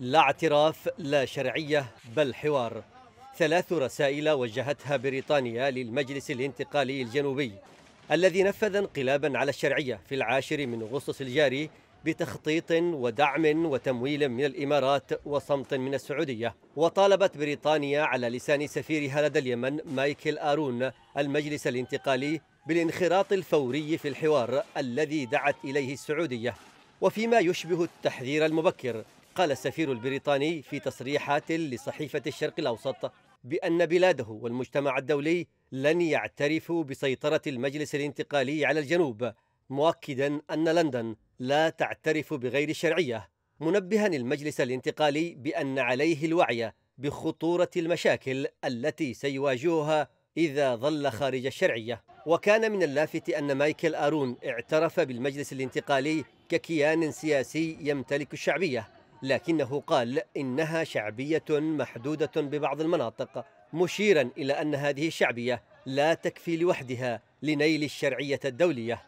لا اعتراف لا شرعية بل حوار ثلاث رسائل وجهتها بريطانيا للمجلس الانتقالي الجنوبي الذي نفذ انقلابا على الشرعية في العاشر من أغسطس الجاري بتخطيط ودعم وتمويل من الإمارات وصمت من السعودية وطالبت بريطانيا على لسان سفيرها لدى اليمن مايكل آرون المجلس الانتقالي بالانخراط الفوري في الحوار الذي دعت إليه السعودية وفيما يشبه التحذير المبكر قال السفير البريطاني في تصريحات لصحيفة الشرق الأوسط بأن بلاده والمجتمع الدولي لن يعترفوا بسيطرة المجلس الانتقالي على الجنوب مؤكدا أن لندن لا تعترف بغير الشرعية منبها المجلس الانتقالي بأن عليه الوعي بخطورة المشاكل التي سيواجهها إذا ظل خارج الشرعية وكان من اللافت أن مايكل آرون اعترف بالمجلس الانتقالي ككيان سياسي يمتلك الشعبية لكنه قال إنها شعبية محدودة ببعض المناطق مشيرا إلى أن هذه الشعبية لا تكفي لوحدها لنيل الشرعية الدولية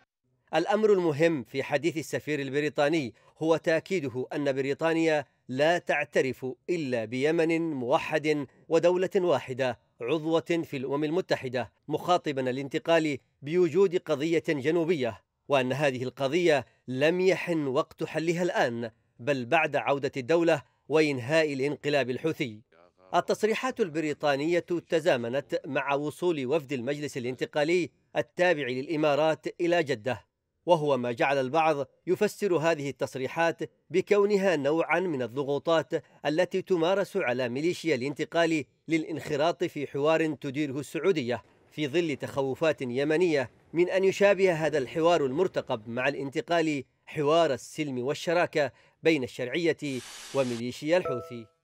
الأمر المهم في حديث السفير البريطاني هو تأكيده أن بريطانيا لا تعترف إلا بيمن موحد ودولة واحدة عضوة في الأمم المتحدة مخاطبا الانتقال بوجود قضية جنوبية وأن هذه القضية لم يحن وقت حلها الآن بل بعد عودة الدولة وإنهاء الانقلاب الحوثي التصريحات البريطانية تزامنت مع وصول وفد المجلس الانتقالي التابع للإمارات إلى جدة وهو ما جعل البعض يفسر هذه التصريحات بكونها نوعا من الضغوطات التي تمارس على ميليشيا الانتقال للانخراط في حوار تديره السعودية في ظل تخوفات يمنية من أن يشابه هذا الحوار المرتقب مع الانتقال حوار السلم والشراكة بين الشرعية وميليشيا الحوثي